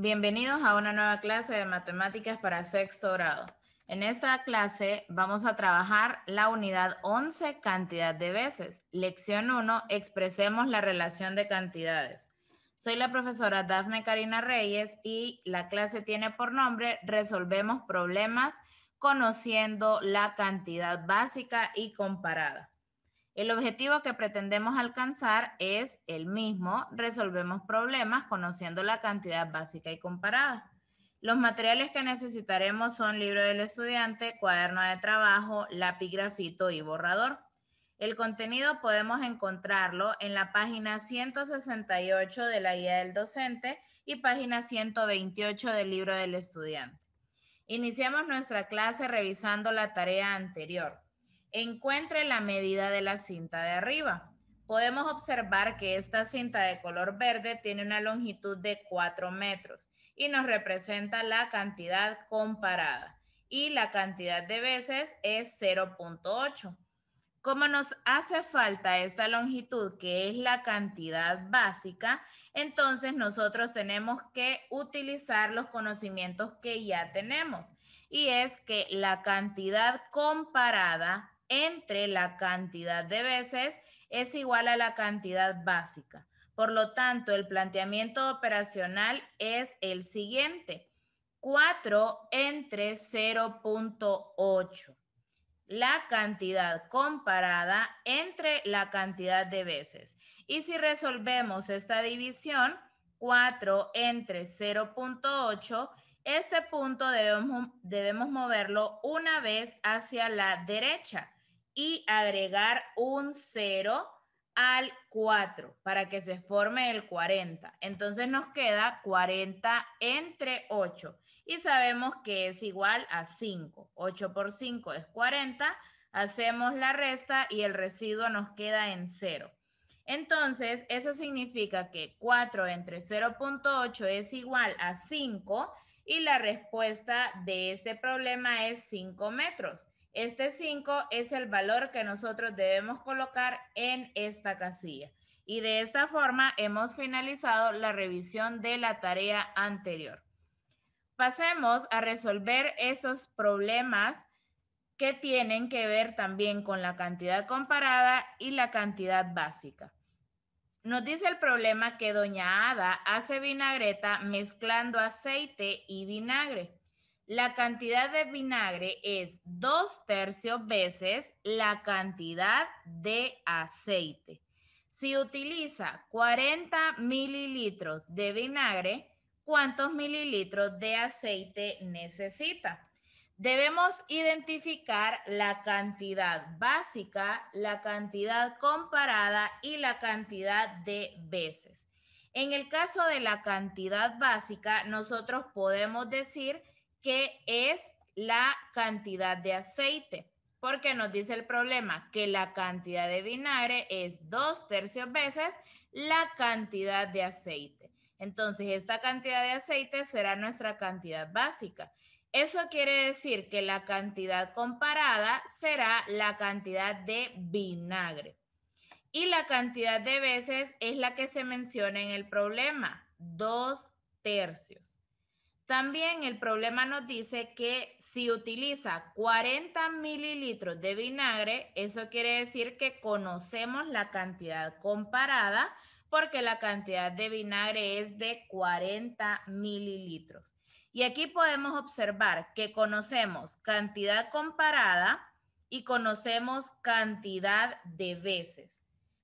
Bienvenidos a una nueva clase de matemáticas para sexto grado. En esta clase vamos a trabajar la unidad 11, cantidad de veces. Lección 1, expresemos la relación de cantidades. Soy la profesora Dafne Karina Reyes y la clase tiene por nombre Resolvemos problemas conociendo la cantidad básica y comparada. El objetivo que pretendemos alcanzar es el mismo, resolvemos problemas conociendo la cantidad básica y comparada. Los materiales que necesitaremos son libro del estudiante, cuaderno de trabajo, lápiz grafito y borrador. El contenido podemos encontrarlo en la página 168 de la guía del docente y página 128 del libro del estudiante. Iniciamos nuestra clase revisando la tarea anterior. Encuentre la medida de la cinta de arriba. Podemos observar que esta cinta de color verde tiene una longitud de 4 metros y nos representa la cantidad comparada. Y la cantidad de veces es 0.8. Como nos hace falta esta longitud, que es la cantidad básica, entonces nosotros tenemos que utilizar los conocimientos que ya tenemos. Y es que la cantidad comparada entre la cantidad de veces es igual a la cantidad básica. Por lo tanto, el planteamiento operacional es el siguiente. 4 entre 0.8. La cantidad comparada entre la cantidad de veces. Y si resolvemos esta división, 4 entre 0.8, este punto debemos, debemos moverlo una vez hacia la derecha y agregar un 0 al 4 para que se forme el 40. Entonces nos queda 40 entre 8 y sabemos que es igual a 5. 8 por 5 es 40, hacemos la resta y el residuo nos queda en 0. Entonces, eso significa que 4 entre 0.8 es igual a 5 y la respuesta de este problema es 5 metros. Este 5 es el valor que nosotros debemos colocar en esta casilla. Y de esta forma hemos finalizado la revisión de la tarea anterior. Pasemos a resolver esos problemas que tienen que ver también con la cantidad comparada y la cantidad básica. Nos dice el problema que doña Ada hace vinagreta mezclando aceite y vinagre. La cantidad de vinagre es dos tercios veces la cantidad de aceite. Si utiliza 40 mililitros de vinagre, ¿cuántos mililitros de aceite necesita? Debemos identificar la cantidad básica, la cantidad comparada y la cantidad de veces. En el caso de la cantidad básica, nosotros podemos decir que es la cantidad de aceite. Porque nos dice el problema que la cantidad de vinagre es dos tercios veces la cantidad de aceite. Entonces, esta cantidad de aceite será nuestra cantidad básica. Eso quiere decir que la cantidad comparada será la cantidad de vinagre. Y la cantidad de veces es la que se menciona en el problema, dos tercios. También el problema nos dice que si utiliza 40 mililitros de vinagre, eso quiere decir que conocemos la cantidad comparada porque la cantidad de vinagre es de 40 mililitros. Y aquí podemos observar que conocemos cantidad comparada y conocemos cantidad de veces.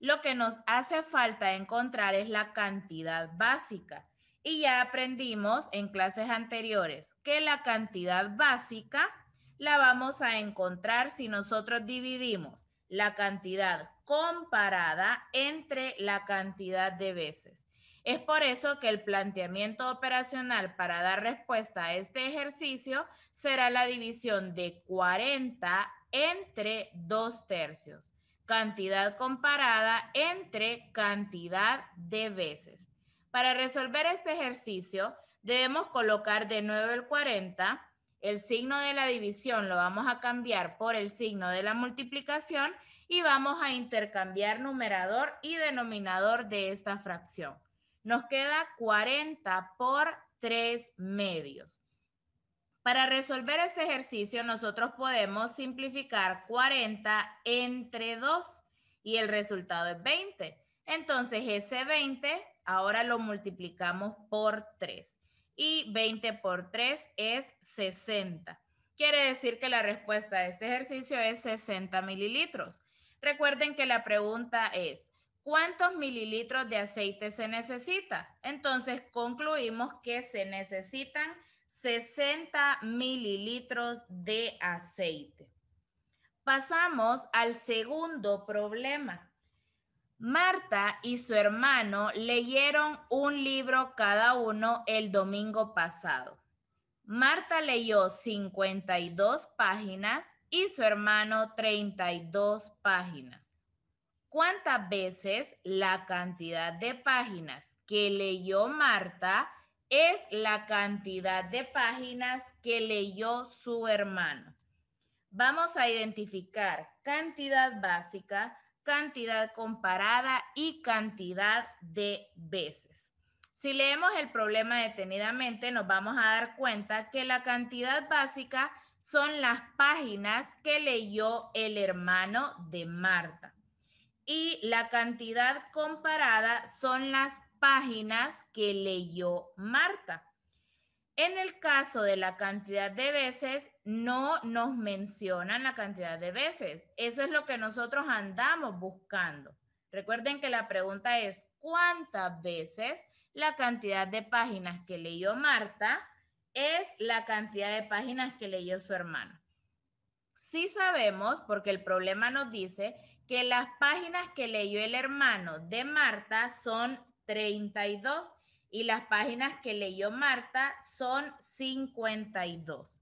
Lo que nos hace falta encontrar es la cantidad básica. Y ya aprendimos en clases anteriores que la cantidad básica la vamos a encontrar si nosotros dividimos la cantidad comparada entre la cantidad de veces. Es por eso que el planteamiento operacional para dar respuesta a este ejercicio será la división de 40 entre 2 tercios, cantidad comparada entre cantidad de veces. Para resolver este ejercicio, debemos colocar de nuevo el 40, el signo de la división lo vamos a cambiar por el signo de la multiplicación y vamos a intercambiar numerador y denominador de esta fracción. Nos queda 40 por 3 medios. Para resolver este ejercicio, nosotros podemos simplificar 40 entre 2 y el resultado es 20. Entonces, ese 20 Ahora lo multiplicamos por 3. Y 20 por 3 es 60. Quiere decir que la respuesta a este ejercicio es 60 mililitros. Recuerden que la pregunta es, ¿cuántos mililitros de aceite se necesita? Entonces concluimos que se necesitan 60 mililitros de aceite. Pasamos al segundo problema. Marta y su hermano leyeron un libro cada uno el domingo pasado. Marta leyó 52 páginas y su hermano 32 páginas. ¿Cuántas veces la cantidad de páginas que leyó Marta es la cantidad de páginas que leyó su hermano? Vamos a identificar cantidad básica cantidad comparada y cantidad de veces. Si leemos el problema detenidamente, nos vamos a dar cuenta que la cantidad básica son las páginas que leyó el hermano de Marta. Y la cantidad comparada son las páginas que leyó Marta. En el caso de la cantidad de veces, no nos mencionan la cantidad de veces. Eso es lo que nosotros andamos buscando. Recuerden que la pregunta es, ¿cuántas veces la cantidad de páginas que leyó Marta es la cantidad de páginas que leyó su hermano? Sí sabemos, porque el problema nos dice, que las páginas que leyó el hermano de Marta son 32 y las páginas que leyó Marta son 52.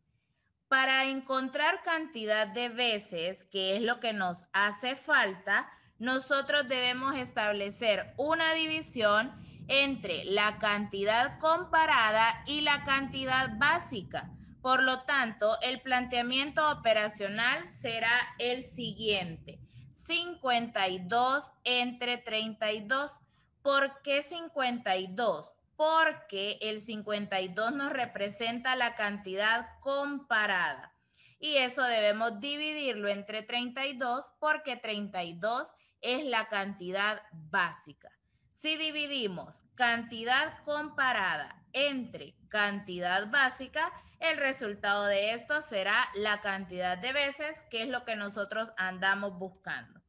Para encontrar cantidad de veces, que es lo que nos hace falta, nosotros debemos establecer una división entre la cantidad comparada y la cantidad básica. Por lo tanto, el planteamiento operacional será el siguiente. 52 entre 32. ¿Por qué 52? porque el 52 nos representa la cantidad comparada. Y eso debemos dividirlo entre 32 porque 32 es la cantidad básica. Si dividimos cantidad comparada entre cantidad básica, el resultado de esto será la cantidad de veces, que es lo que nosotros andamos buscando.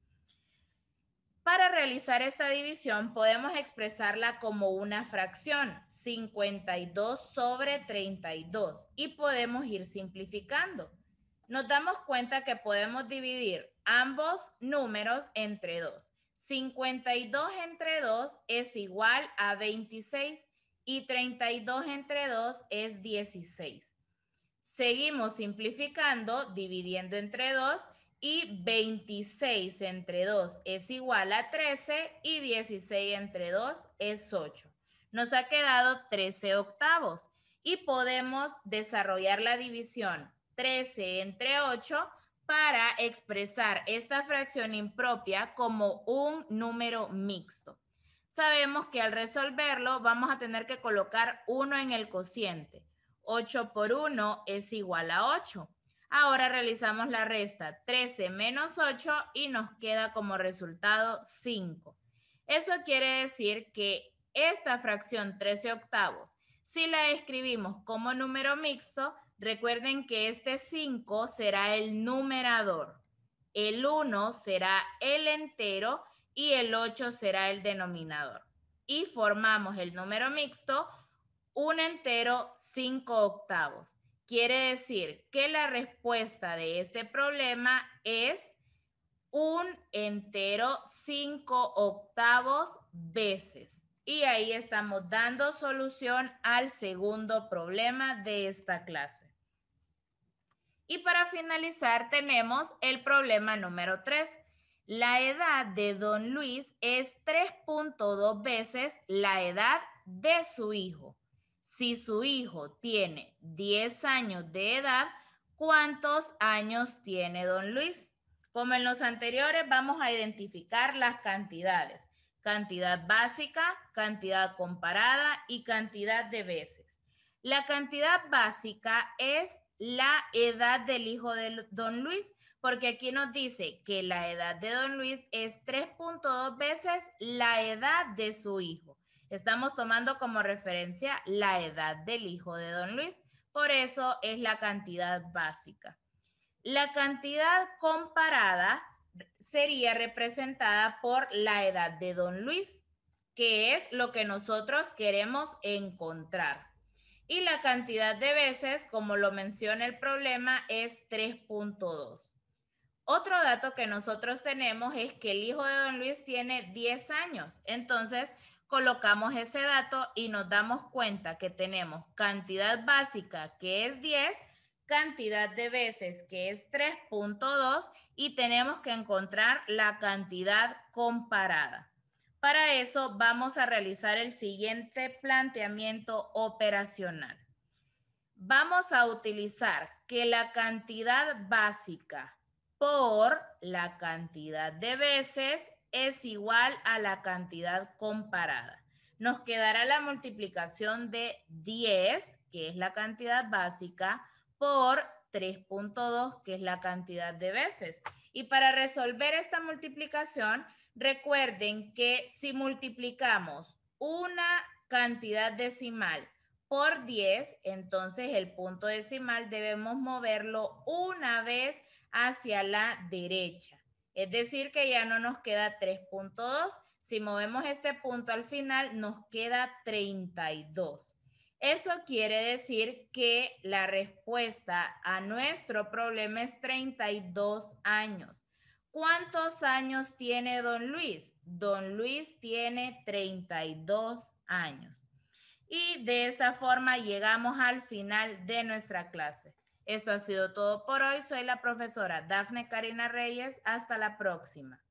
Para realizar esta división podemos expresarla como una fracción, 52 sobre 32, y podemos ir simplificando. Nos damos cuenta que podemos dividir ambos números entre 2. 52 entre 2 es igual a 26 y 32 entre 2 es 16. Seguimos simplificando, dividiendo entre 2 y 26 entre 2 es igual a 13 y 16 entre 2 es 8. Nos ha quedado 13 octavos y podemos desarrollar la división 13 entre 8 para expresar esta fracción impropia como un número mixto. Sabemos que al resolverlo vamos a tener que colocar 1 en el cociente. 8 por 1 es igual a 8. Ahora realizamos la resta 13 menos 8 y nos queda como resultado 5. Eso quiere decir que esta fracción 13 octavos, si la escribimos como número mixto, recuerden que este 5 será el numerador, el 1 será el entero y el 8 será el denominador. Y formamos el número mixto, un entero, 5 octavos. Quiere decir que la respuesta de este problema es un entero 5 octavos veces. Y ahí estamos dando solución al segundo problema de esta clase. Y para finalizar tenemos el problema número 3. La edad de don Luis es 3.2 veces la edad de su hijo. Si su hijo tiene 10 años de edad, ¿cuántos años tiene don Luis? Como en los anteriores, vamos a identificar las cantidades. Cantidad básica, cantidad comparada y cantidad de veces. La cantidad básica es la edad del hijo de don Luis, porque aquí nos dice que la edad de don Luis es 3.2 veces la edad de su hijo. Estamos tomando como referencia la edad del hijo de don Luis, por eso es la cantidad básica. La cantidad comparada sería representada por la edad de don Luis, que es lo que nosotros queremos encontrar. Y la cantidad de veces, como lo menciona el problema, es 3.2. Otro dato que nosotros tenemos es que el hijo de don Luis tiene 10 años. Entonces, colocamos ese dato y nos damos cuenta que tenemos cantidad básica que es 10, cantidad de veces que es 3.2 y tenemos que encontrar la cantidad comparada. Para eso vamos a realizar el siguiente planteamiento operacional. Vamos a utilizar que la cantidad básica por la cantidad de veces es igual a la cantidad comparada. Nos quedará la multiplicación de 10, que es la cantidad básica, por 3.2, que es la cantidad de veces. Y para resolver esta multiplicación, recuerden que si multiplicamos una cantidad decimal por 10, entonces el punto decimal debemos moverlo una vez hacia la derecha. Es decir, que ya no nos queda 3.2. Si movemos este punto al final, nos queda 32. Eso quiere decir que la respuesta a nuestro problema es 32 años. ¿Cuántos años tiene don Luis? Don Luis tiene 32 años. Y de esta forma llegamos al final de nuestra clase. Esto ha sido todo por hoy. Soy la profesora Dafne Karina Reyes. Hasta la próxima.